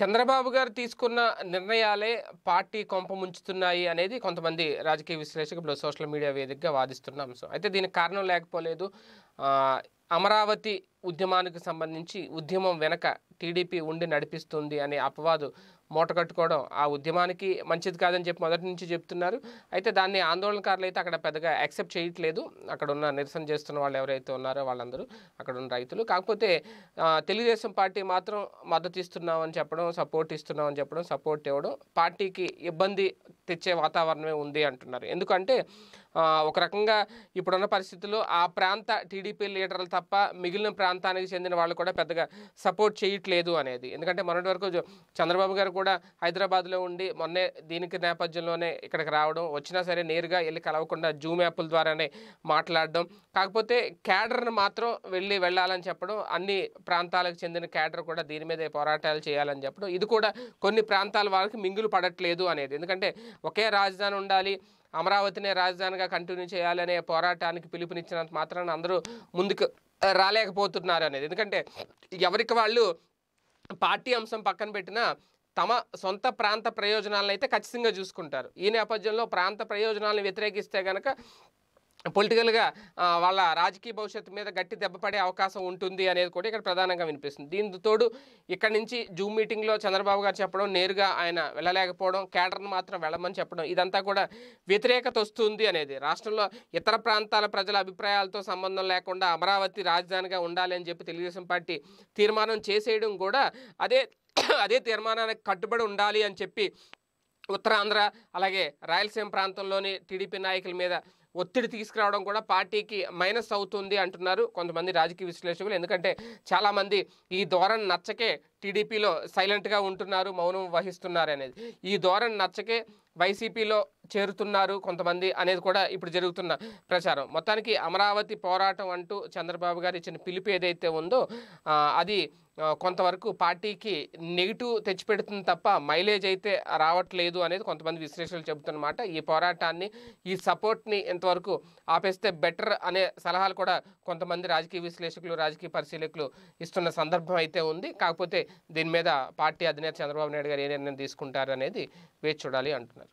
చంద్రబాబు గారు తీసుకున్న నిర్ణయాలే పార్టీ కొంప ముంచుతున్నాయి అనేది కొంతమంది రాజకీయ విశ్లేషకులు సోషల్ మీడియా వేదికగా వాదిస్తున్న అంశం అయితే దీనికి కారణం లేకపోలేదు అమరావతి ఉద్యమానికి సంబంధించి ఉద్యమం వెనక టీడీపీ ఉండి నడిపిస్తుంది అనే అపవాదు మూటకట్టుకోవడం ఆ ఉద్యమానికి మంచిది కాదని చెప్పి మొదటి నుంచి చెప్తున్నారు అయితే దాన్ని ఆందోళనకారులు అయితే అక్కడ పెద్దగా యాక్సెప్ట్ చేయట్లేదు అక్కడ ఉన్న నిరసన చేస్తున్న వాళ్ళు ఎవరైతే ఉన్నారో వాళ్ళందరూ అక్కడ ఉన్న రైతులు కాకపోతే తెలుగుదేశం పార్టీ మాత్రం మద్దతు ఇస్తున్నామని చెప్పడం సపోర్ట్ ఇస్తున్నామని చెప్పడం సపోర్ట్ ఇవ్వడం పార్టీకి ఇబ్బంది తెచ్చే వాతావరణమే ఉంది అంటున్నారు ఎందుకంటే ఒక రకంగా ఇప్పుడున్న పరిస్థితుల్లో ఆ ప్రాంత టీడీపీ లీడర్లు తప్ప మిగిలిన ప్రాంతానికి చెందిన వాళ్ళు కూడా పెద్దగా సపోర్ట్ చేయట్లేదు అనేది ఎందుకంటే మొన్నటి వరకు చంద్రబాబు గారు కూడా హైదరాబాద్లో ఉండి మొన్నే దీనికి నేపథ్యంలోనే ఇక్కడికి రావడం వచ్చినా సరే నేరుగా వెళ్ళి కలవకుండా జూమ్ యాప్ల ద్వారానే మాట్లాడడం కాకపోతే క్యాడర్ను మాత్రం వెళ్ళి వెళ్ళాలని చెప్పడం అన్ని ప్రాంతాలకు చెందిన క్యాడర్ కూడా దీని మీద పోరాటాలు చేయాలని చెప్పడం ఇది కూడా కొన్ని ప్రాంతాల వాళ్ళకి మింగులు పడట్లేదు అనేది ఎందుకంటే ఒకే రాజధాని ఉండాలి అమరావతినే రాజధానిగా కంటిన్యూ చేయాలనే పోరాటానికి పిలుపునిచ్చినంత మాత్రాన అందరూ ముందుకు రాలేకపోతున్నారు అనేది ఎందుకంటే ఎవరికి వాళ్ళు పార్టీ అంశం పక్కన పెట్టినా తమ సొంత ప్రాంత ప్రయోజనాలను అయితే ఖచ్చితంగా చూసుకుంటారు ఈ నేపథ్యంలో ప్రాంత ప్రయోజనాలను వ్యతిరేకిస్తే కనుక పొలిటికల్గా వాళ్ళ రాజకీయ భవిష్యత్తు మీద గట్టి దెబ్బపడే అవకాశం ఉంటుంది అనేది కూడా ఇక్కడ ప్రధానంగా వినిపిస్తుంది దీంతో తోడు ఇక్కడ నుంచి జూమ్ మీటింగ్లో చంద్రబాబు గారు చెప్పడం నేరుగా ఆయన వెళ్ళలేకపోవడం కేటర్ను మాత్రం వెళ్ళమని చెప్పడం ఇదంతా కూడా వ్యతిరేకత వస్తుంది అనేది రాష్ట్రంలో ఇతర ప్రాంతాల ప్రజల అభిప్రాయాలతో సంబంధం లేకుండా అమరావతి రాజధానిగా ఉండాలి అని చెప్పి తెలుగుదేశం పార్టీ తీర్మానం చేసేయడం కూడా అదే అదే తీర్మానానికి కట్టుబడి ఉండాలి అని చెప్పి ఉత్తరాంధ్ర అలాగే రాయలసీమ ప్రాంతంలోని టీడీపీ నాయకుల మీద ఒత్తిడి తీసుకురావడం కూడా పార్టీకి మైనస్ అవుతుంది అంటున్నారు కొంతమంది రాజకీయ విశ్లేషకులు ఎందుకంటే చాలామంది ఈ ధోరణి నచ్చకే టీడీపీలో సైలెంట్గా ఉంటున్నారు మౌనం వహిస్తున్నారు అనేది ఈ ధోరణి నచ్చకే వైసీపీలో చేరుతున్నారు కొంతమంది అనేది కూడా ఇప్పుడు జరుగుతున్న ప్రచారం మొత్తానికి అమరావతి పోరాటం అంటూ చంద్రబాబు గారు ఇచ్చిన పిలుపు ఏదైతే ఉందో అది కొంతవరకు పార్టీకి నెగిటివ్ తెచ్చిపెడుతుంది తప్ప మైలేజ్ అయితే రావట్లేదు అనేది కొంతమంది విశ్లేషకులు చెబుతున్నమాట ఈ పోరాటాన్ని ఈ సపోర్ట్ని ఎంతవరకు ఆపేస్తే బెటర్ అనే సలహాలు కూడా కొంతమంది రాజకీయ విశ్లేషకులు రాజకీయ పరిశీలకులు ఇస్తున్న సందర్భం అయితే ఉంది కాకపోతే దీని మీద పార్టీ అధినేత చంద్రబాబు నాయుడు గారు ఏ నిర్ణయం తీసుకుంటారు అనేది వేచి చూడాలి అంటున్నారు